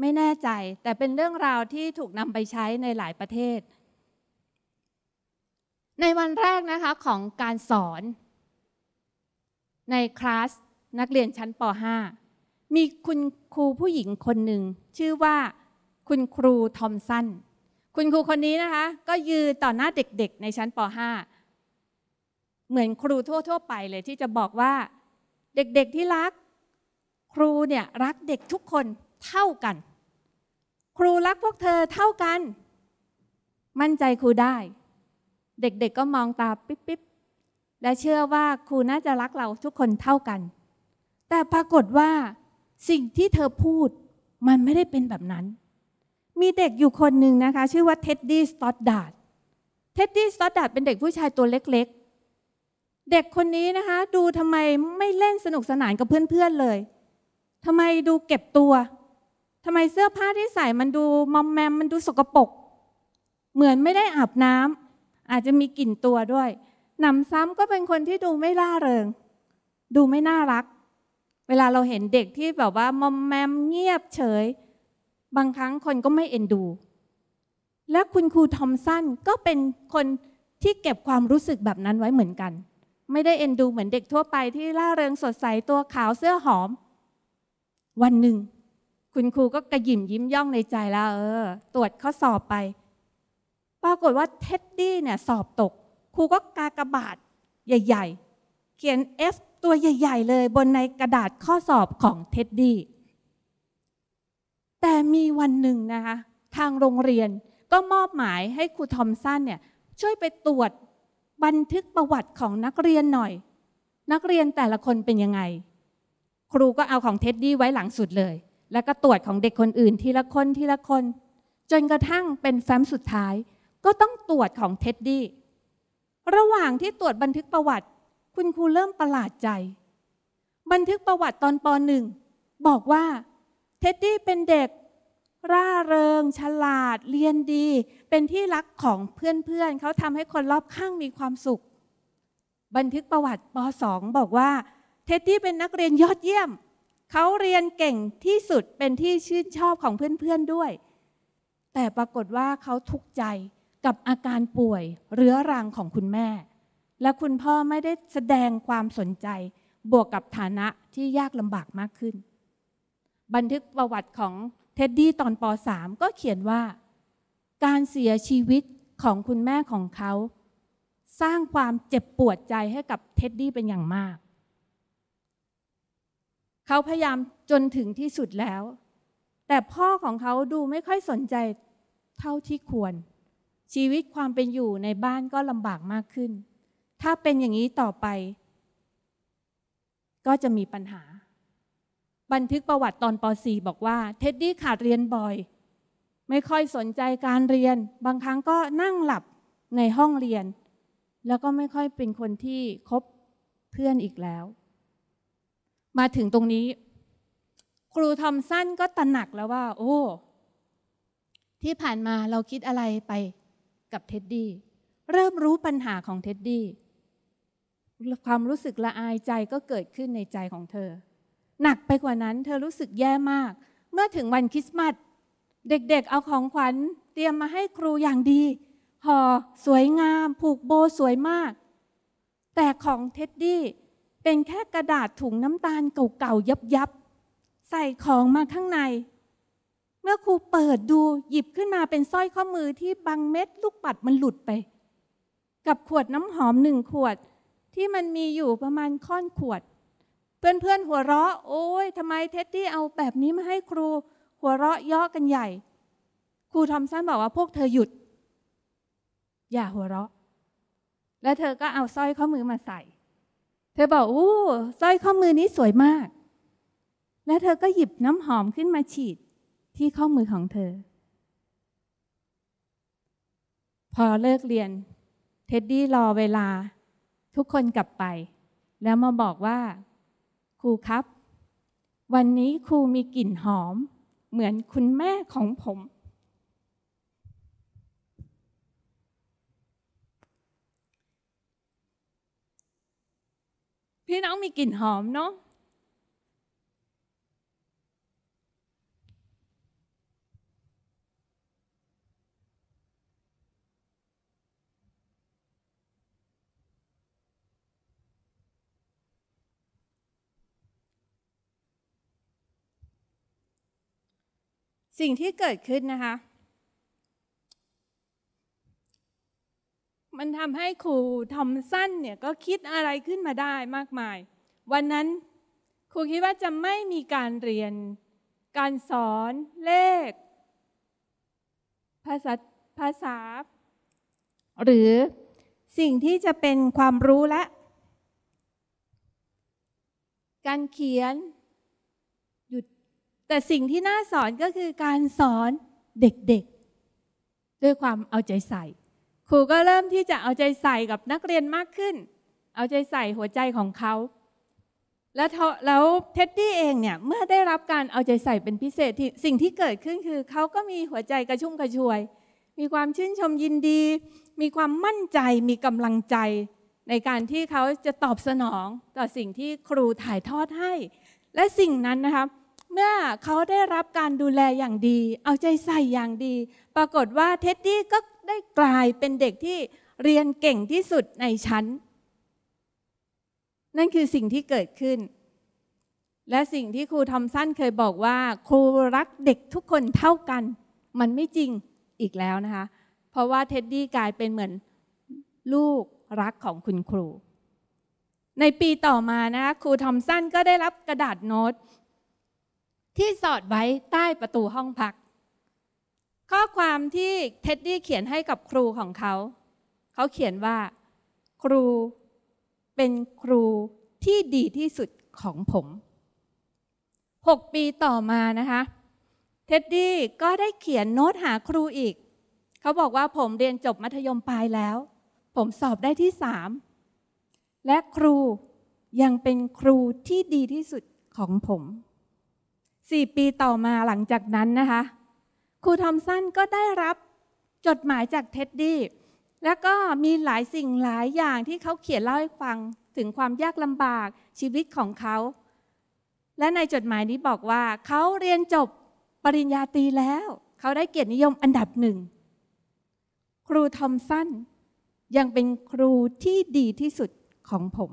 ไม่แน่ใจ แต่เป็นเรื่องราวที่ถูกนำไปใช้ในหลายประเทศ ในวันแรกนะคะของการสอน ในคลาสนักเรียนชั้นป .5 มีคุณครูผู้หญิงคนหนึ่งชื่อว่าคุณครูทอมสัน คุณครูคนนี้นะคะก็ยืนต่อหน้าเด็กๆ ในชั้นป .5 เหมือนครูทั่วๆไปเลยที่จะบอกว่า เด็กๆที่รัก ครูเนี่ยรักเด็กทุกคนเท่ากัน ครูรักพวกเธอเท่ากัน มั่นใจครูได้ เด็กๆ ก็มองตาปิ๊บๆและเชื่อว่าครูน่าจะรักเราทุกคนเท่ากัน แต่ปรากฏว่าสิ่งที่เธอพูดมันไม่ได้เป็นแบบนั้นมีเด็กอยู่คนหนึ่งนะคะชื่อว่าเท็ดดี้ สตอดดาร์ดเท็ดดี้ สตอดดาร์ดเป็นเด็กผู้ชายตัวเล็ก ๆเด็กคนนี้นะคะ ดูทำไมไม่เล่นสนุกสนานกับเพื่อน ๆ เลย ทำไมดูเก็บตัวทำไมเสื้อผ้าที่ใส่มันดูมอมแมมมันดูสกปรก เหมือนไม่ได้อาบน้ำ อาจจะมีกลิ่นตัวด้วย หนำซ้ำก็เป็นคนที่ดูไม่ร่าเริง ดูไม่น่ารัก เวลาเราเห็นเด็กที่แบบว่ามอมแมมเงียบเฉย บางครั้งคนก็ไม่เอ็นดู และคุณครูทอมสันก็เป็นคนที่เก็บความรู้สึกแบบนั้นไว้เหมือนกันไม่ได้เอ็นดูเหมือนเด็กทั่วไปที่ล่าเริงสดใสตัวขาวเสื้อหอม วันหนึ่ง คุณครูก็กระยิมยิ้มย่องในใจแล้วเออ ตรวจข้อสอบไป ปรากฏว่าเท็ดดี้เนี่ยสอบตก ครูก็กากระบาดใหญ่ ๆ เขียน F ตัวใหญ่ ๆ เลย บนในกระดาษข้อสอบของเท็ดดี้แต่มีวันหนึ่งนะคะทางโรงเรียนก็มอบหมายให้ครูทอมสันเนี่ยช่วยไปตรวจบันทึกประวัติของนักเรียนหน่อย นักเรียนแต่ละคนเป็นยังไง ครูก็เอาของเท็ดดี้ไว้หลังสุดเลย แล้วก็ตรวจของเด็กคนอื่นทีละคนทีละคน จนกระทั่งเป็นแฟ้มสุดท้าย ก็ต้องตรวจของเท็ดดี้ระหว่างที่ตรวจบันทึกประวัติ คุณครูเริ่มประหลาดใจ บันทึกประวัติตอนปหนึ่งบอกว่า เท็ดดี้เป็นเด็กร่าเริงฉลาด เรียนดี เป็นที่รักของเพื่อนๆเเขาทำให้คนรอบข้างมีความสุข บันทึกประวัติป .2 บอกว่า เท็ดดี้เป็นนักเรียนยอดเยี่ยม เขาเรียนเก่งที่สุดเป็นที่ชื่นชอบของเพื่อนๆด้วย แต่ปรากฏว่าเขาทุกข์ใจกับอาการป่วย เรื้อรังของคุณแม่ และคุณพ่อไม่ได้แสดงความสนใจ บวกกับฐานะที่ยากลำบากมากขึ้น บันทึกประวัติของเท็ดดี้ตอนป .3 ก็เขียนว่า การเสียชีวิตของคุณแม่ของเขา สร้างความเจ็บปวดใจให้กับเท็ดดี้เป็นอย่างมาก เขาพยายามจนถึงที่สุดแล้ว แต่พ่อของเขาดูไม่ค่อยสนใจเท่าที่ควร ชีวิตความเป็นอยู่ในบ้านก็ลำบากมากขึ้น ถ้าเป็นอย่างนี้ต่อไป ก็จะมีปัญหาบันทึกประวัติตอนป .4 บอกว่าเท็ดดี้ขาดเรียนบ่อย ไม่ค่อยสนใจการเรียน บางครั้งก็นั่งหลับในห้องเรียน แล้วก็ไม่ค่อยเป็นคนที่คบเพื่อนอีกแล้ว มาถึงตรงนี้ ครูทอมสันก็ตระหนักแล้วว่า โอ้ ที่ผ่านมาเราคิดอะไรไปกับเท็ดดี้เริ่มรู้ปัญหาของเท็ดดี้ความรู้สึกละอายใจก็เกิดขึ้นในใจของเธอหนักไปกว่านั้นเธอรู้สึกแย่มาก เมื่อถึงวันคริสต์มาสเด็กๆ เอาของขวัญ เตรียมมาให้ครูอย่างดีห่อสวยงาม ผูกโบสวยมาก แต่ของเท็ดดี้ เป็นแค่กระดาษถุงน้ำตาลเก่าๆ ยับๆ ใส่ของมาข้างใน เมื่อครูเปิดดูหยิบขึ้นมาเป็นสร้อยข้อมือที่บางเม็ดลูกปัดมันหลุดไป กับขวดน้ำหอมหนึ่งขวด ที่มันมีอยู่ประมาณค่อนขวดเพื่อนๆหัวเราะ โอ้ยทำไมเท็ดดี้เอาแบบนี้มาให้ครู หัวเราะย่อกันใหญ่ครูทอมสันบอกว่าพวกเธอหยุด อย่าหัวเราะ และเธอก็เอาสร้อยข้อมือมาใส่ เธอบอกโอ้สร้อยข้อมือนี้สวยมาก และเธอก็หยิบน้ำหอมขึ้นมาฉีดที่ข้อมือของเธอ พอเลิกเรียน เท็ดดี้รอเวลา ทุกคนกลับไป แล้วมาบอกว่าครูครับ วันนี้ครูมีกลิ่นหอม เหมือนคุณแม่ของผม พี่น้องมีกลิ่นหอมเนาะสิ่งที่เกิดขึ้นนะคะ มันทำให้ครูทอมสันเนี่ยก็คิดอะไรขึ้นมาได้มากมาย วันนั้นครูคิดว่าจะไม่มีการเรียน การสอนเลข ภาษาภาษาหรือสิ่งที่จะเป็นความรู้และ การเขียนแต่สิ่งที่น่าสอนก็คือการสอนเด็กๆ ด้วยความเอาใจใส่ ครูก็เริ่มที่จะเอาใจใส่กับนักเรียนมากขึ้น เอาใจใส่หัวใจของเขา แล้วแล้วเท็ดดี้เองเนี่ยเมื่อได้รับการเอาใจใส่เป็นพิเศษ สิ่งที่เกิดขึ้นคือเขาก็มีหัวใจกระชุ่มกระชวย มีความชื่นชมยินดี มีความมั่นใจ มีกำลังใจ ในการที่เขาจะตอบสนองต่อสิ่งที่ครูถ่ายทอดให้ และสิ่งนั้นนะคะเมื่อเขาได้รับการดูแลอย่างดี เอาใจใส่อย่างดี ปรากฏว่าเท็ดดี้ก็ได้กลายเป็นเด็กที่เรียนเก่งที่สุดในชั้น นั่นคือสิ่งที่เกิดขึ้น และสิ่งที่ครูทอมสันเคยบอกว่าครูรักเด็กทุกคนเท่ากัน มันไม่จริงอีกแล้วนะคะ เพราะว่าเท็ดดี้กลายเป็นเหมือนลูกรักของคุณครู ในปีต่อมานะคะครูทอมสันก็ได้รับกระดาษโน้ตที่สอดไว้ใต้ประตูห้องพัก ข้อความที่เท็ดดี้เขียนให้กับครูของเขา เขาเขียนว่า ครูเป็นครูที่ดีที่สุดของผม 6 ปีต่อมานะคะ เท็ดดี้ก็ได้เขียนโน้ตหาครูอีก เขาบอกว่าผมเรียนจบมัธยมปลายแล้ว ผมสอบได้ที่สามและครูยังเป็นครูที่ดีที่สุดของผมสี่ปีต่อมาหลังจากนั้นนะคะครูทอมสันก็ได้รับจดหมายจากเท็ดดี้แล้วก็มีหลายสิ่งหลายอย่างที่เขาเขียนเล่าให้ฟังถึงความยากลำบากชีวิตของเขา และในจดหมายนี้บอกว่า เขาเรียนจบปริญญาตรีแล้ว เขาได้เกียรตินิยมอันดับหนึ่ง ครูทอมสันยังเป็นครูที่ดีที่สุดของผม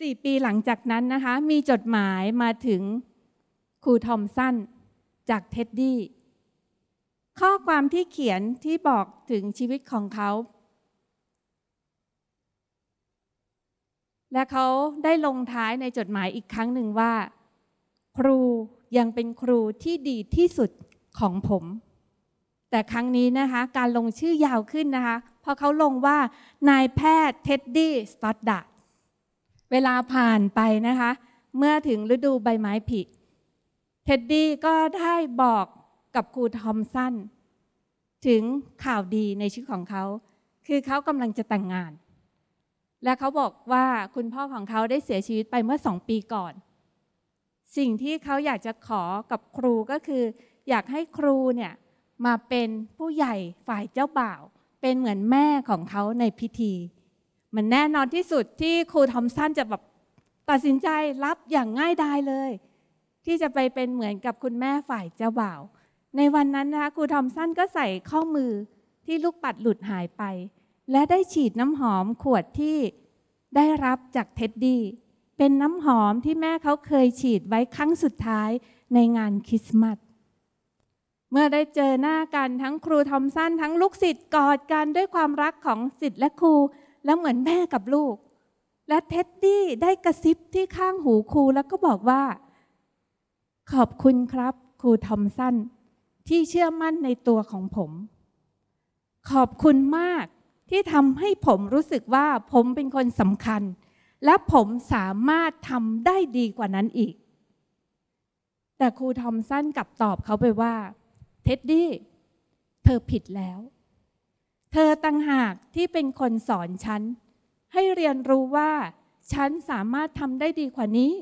สี่ปีหลังจากนั้นนะคะมีจดหมายมาถึงครูทอมสันจากเท็ดดี้ข้อความที่เขียนที่บอกถึงชีวิตของเขา และเขาได้ลงท้ายในจดหมายอีกครั้งหนึ่งว่า ครูยังเป็นครูที่ดีที่สุดของผม แต่ครั้งนี้นะคะการลงชื่อยาวขึ้นนะคะพอเขาลงว่านายแพทย์เท็ดดี้สตอดดัตเวลาผ่านไปนะคะ เมื่อถึงฤดูใบไม้ผลิเท็ดดี้ก็ได้บอกกับครูทอมสันถึงข่าวดีในชีวิตของเขา คือเขากำลังจะแต่งงาน และเขาบอกว่าคุณพ่อของเขาได้เสียชีวิตไปเมื่อสองปีก่อน สิ่งที่เขาอยากจะขอกับครูก็คือ อยากให้ครูเนี่ยมาเป็นผู้ใหญ่ฝ่ายเจ้าบ่าวเป็นเหมือนแม่ของเขาในพิธี มันแน่นอนที่สุดที่ครูทอมสันจะแบบตัดสินใจรับอย่างง่ายดายเลยที่จะไปเป็นเหมือนกับคุณแม่ฝ่ายเจ้าบ่าว ในวันนั้นนะคะครูทอมสันก็ใส่ข้อมือที่ลูกปัดหลุดหายไป และได้ฉีดน้ำหอมขวดที่ได้รับจากเท็ดดี้เป็นน้ำหอมที่แม่เขาเคยฉีดไว้ครั้งสุดท้ายในงานคริสต์มาสเมื่อได้เจอหน้ากันทั้งครูทอมสันทั้งลูกศิษย์กอดกันด้วยความรักของศิษย์และครู แล้วเหมือนแม่กับลูก และเท็ดดี้ได้กระซิบที่ข้างหูครูแล้วก็บอกว่าขอบคุณครับครูทอมสันที่เชื่อมั่นในตัวของผม ขอบคุณมากที่ทำให้ผมรู้สึกว่าผมเป็นคนสำคัญ และผมสามารถทำได้ดีกว่านั้นอีก แต่ครูทอมสันกลับตอบเขาไปว่า เท็ดดี้เธอผิดแล้ว เธอต่างหากที่เป็นคนสอนฉัน ให้เรียนรู้ว่า ฉันสามารถทำได้ดีกว่านี้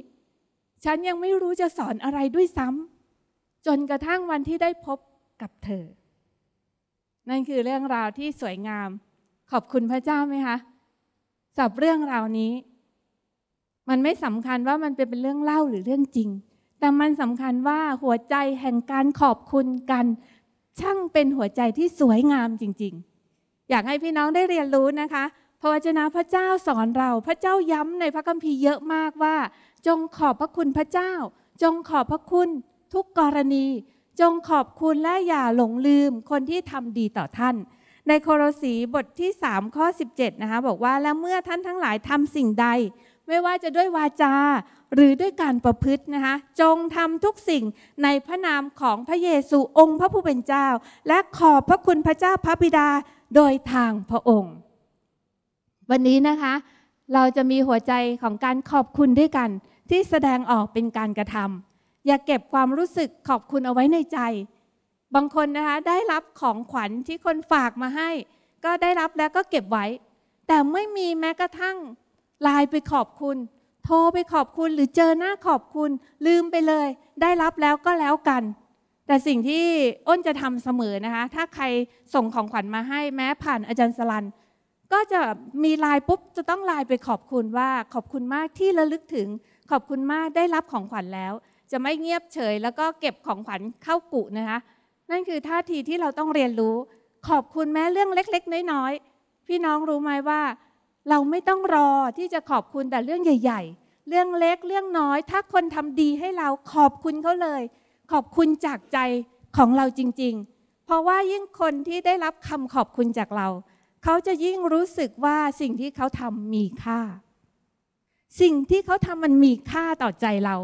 ฉันยังไม่รู้จะสอนอะไรด้วยซ้ำจนกระทั่งวันที่ได้พบกับเธอ นั่นคือเรื่องราวที่สวยงาม ขอบคุณพระเจ้าไหมคะสับเรื่องราวนี้ มันไม่สำคัญว่ามันเป็นเรื่องเล่าหรือเรื่องจริง แต่มันสำคัญว่าหัวใจแห่งการขอบคุณกัน ช่างเป็นหัวใจที่สวยงามจริงๆ อยากให้พี่น้องได้เรียนรู้นะคะ พระวจนะพระเจ้าสอนเราพระเจ้าย้ำในพระคัมภีร์เยอะมากว่าจงขอบพระคุณพระเจ้า จงขอบพระคุณทุกกรณี จงขอบคุณและอย่าหลงลืมคนที่ทำดีต่อท่าน ในโครสี บทที่ 3ข้อ17 นะคะบอกว่าและเมื่อท่านทั้งหลายทำสิ่งใด ไม่ว่าจะด้วยวาจา หรือด้วยการประพฤตินะคะ จงทำทุกสิ่งในพระนามของพระเยซูองค์พระผู้เป็นเจ้า และขอบพระคุณพระเจ้าพระบิดาโดยทางพระองค์ วันนี้นะคะเราจะมีหัวใจของการขอบคุณด้วยกัน ที่แสดงออกเป็นการกระทำอย่าเก็บความรู้สึกขอบคุณเอาไว้ในใจ บางคนนะคะได้รับของขวัญที่คนฝากมาให้ ก็ได้รับแล้วก็เก็บไว้ แต่ไม่มีแม้กระทั่งไลน์ไปขอบคุณ โทรไปขอบคุณหรือเจอหน้าขอบคุณลืมไปเลยได้รับแล้วก็แล้วกัน แต่สิ่งที่อ้นจะทำเสมอนะคะถ้าใครส่งของขวัญมาให้แม้ผ่านอาจารย์สลันก็จะมีไลน์ปุ๊บจะต้องไลน์ไปขอบคุณว่าขอบคุณมากที่ระลึกถึง ขอบคุณมากได้รับของขวัญแล้ว จะไม่เงียบเฉยแล้วก็เก็บของขวัญเข้ากุนะคะนั่นคือท่าทีที่เราต้องเรียนรู้ ขอบคุณแม้เรื่องเล็ก ๆ น้อยๆ พี่น้องรู้ไหมว่า เราไม่ต้องรอที่จะขอบคุณแต่เรื่องใหญ่ ๆ เรื่องเล็กเรื่องน้อย ถ้าคนทำดีให้เราขอบคุณเขาเลย ขอบคุณจากใจของเราจริงๆ เพราะว่ายิ่งคนที่ได้รับคำขอบคุณจากเราเขาจะยิ่งรู้สึกว่าสิ่งที่เขาทำมีค่า สิ่งที่เขาทำมันมีค่าต่อใจเรา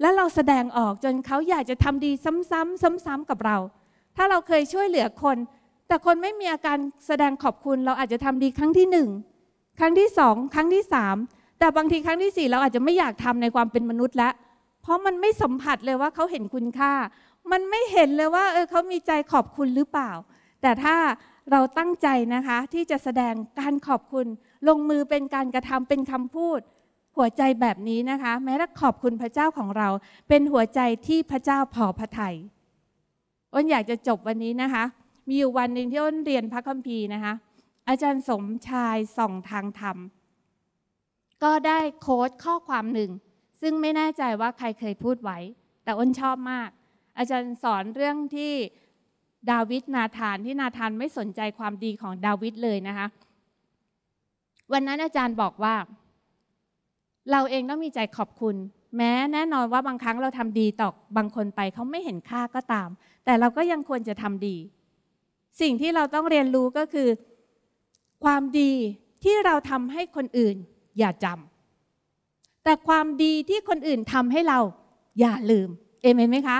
และเราแสดงออกจนเขาอยากจะทำดีซ้ำๆซ้ำๆกับเรา ถ้าเราเคยช่วยเหลือคน แต่คนไม่มีอาการแสดงขอบคุณ เราอาจจะทำดีครั้งที่หนึ่ง ครั้งที่สอง ครั้งที่สามแต่บางทีครั้งที่สี่เราอาจจะไม่อยากทำในความเป็นมนุษย์แล้ว เพราะมันไม่สัมผัสเลยว่าเขาเห็นคุณค่า มันไม่เห็นเลยว่า เออเขามีใจขอบคุณหรือเปล่า แต่ถ้าเราตั้งใจนะคะที่จะแสดงการขอบคุณลงมือเป็นการกระทำเป็นคำพูด หัวใจแบบนี้นะคะ แม้แต่ขอบคุณพระเจ้าของเรา เป็นหัวใจที่พระเจ้าพอพระทยัยอ้นอยากจะจบวันนี้นะคะ มีอยู่วันหนึ่งที่อ้นเรียนพระคัมภีร์นะคะ อาจารย์สมชายส่องทางธรรม ก็ได้โค้ดข้อความหนึ่ง ซึ่งไม่แน่ใจว่าใครเคยพูดไว้ แต่อ้นชอบมาก อาจารย์สอนเรื่องที่ดาวิดนาธานที่นาธานไม่สนใจความดีของดาวิดเลยนะคะ วันนั้นอาจารย์บอกว่า เราเองต้องมีใจขอบคุณ แม้แน่นอนว่าบางครั้งเราทำดีต่อบางคนไปเขาไม่เห็นค่าก็ตาม แต่เราก็ยังควรจะทำดี สิ่งที่เราต้องเรียนรู้ก็คือ ความดีที่เราทำให้คนอื่นอย่าจำแต่ความดีที่คนอื่นทำให้เราอย่าลืมเอเมนไหมคะ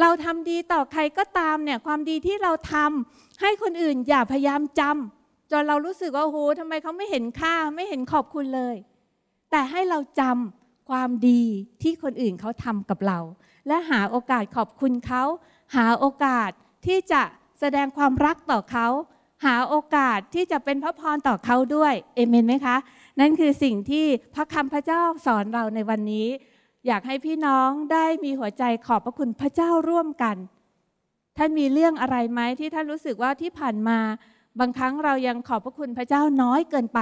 เราทำดีต่อใครก็ตามเนี่ยความดีที่เราทำให้คนอื่นอย่าพยายามจำจนเรารู้สึกว่าโหทำไมเขาไม่เห็นค่าไม่เห็นขอบคุณเลย แต่ให้เราจำความดีที่คนอื่นเขาทำกับเราและหาโอกาสขอบคุณเขาหาโอกาสที่จะแสดงความรักต่อเขาหาโอกาสที่จะเป็นพระพรต่อเขาด้วยเอเมนไหมคะ นั่นคือสิ่งที่พระคำพระเจ้าสอนเราในวันนี้อยากให้พี่น้องได้มีหัวใจขอบพระคุณพระเจ้าร่วมกัน ท่านมีเรื่องอะไรไหมที่ท่านรู้สึกว่าที่ผ่านมา บางครั้งเรายังขอบพระคุณพระเจ้าน้อยเกินไป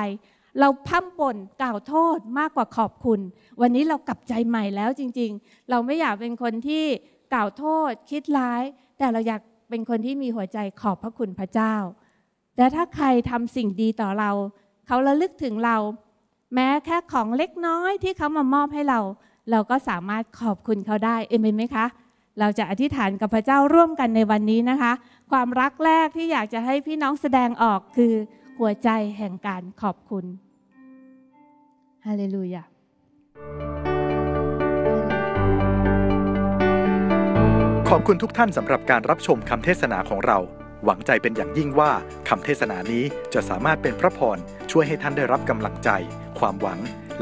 เราพั่มป่นกล่าวโทษมากกว่าขอบคุณ วันนี้เรากลับใจใหม่แล้วจริงๆ เราไม่อยาก เป็นคนที่ กล่าวโทษคิดร้าย แต่เราอยากเป็นคนที่มีหัวใจขอบพระคุณพระเจ้า แต่ถ้าใครทำสิ่งดีต่อเราเขาระลึกถึงเรา แม้แค่ของเล็กน้อยที่เขามามอบให้เราเราก็สามารถขอบคุณเขาได้เอเมเป็นไหมคะ เราจะอธิษฐานกับพระเจ้าร่วมกันในวันนี้นะคะ ความรักแรกที่อยากจะให้พี่น้องแสดงออกคือ หัวใจแห่งการขอบคุณ ฮาเลลูยา ขอบคุณทุกท่านสำหรับการรับชมคำเทศนาของเรา หวังใจเป็นอย่างยิ่งว่าคำเทศนานี้จะสามารถเป็นพระพร ช่วยให้ท่านได้รับกำลังใจความหวัง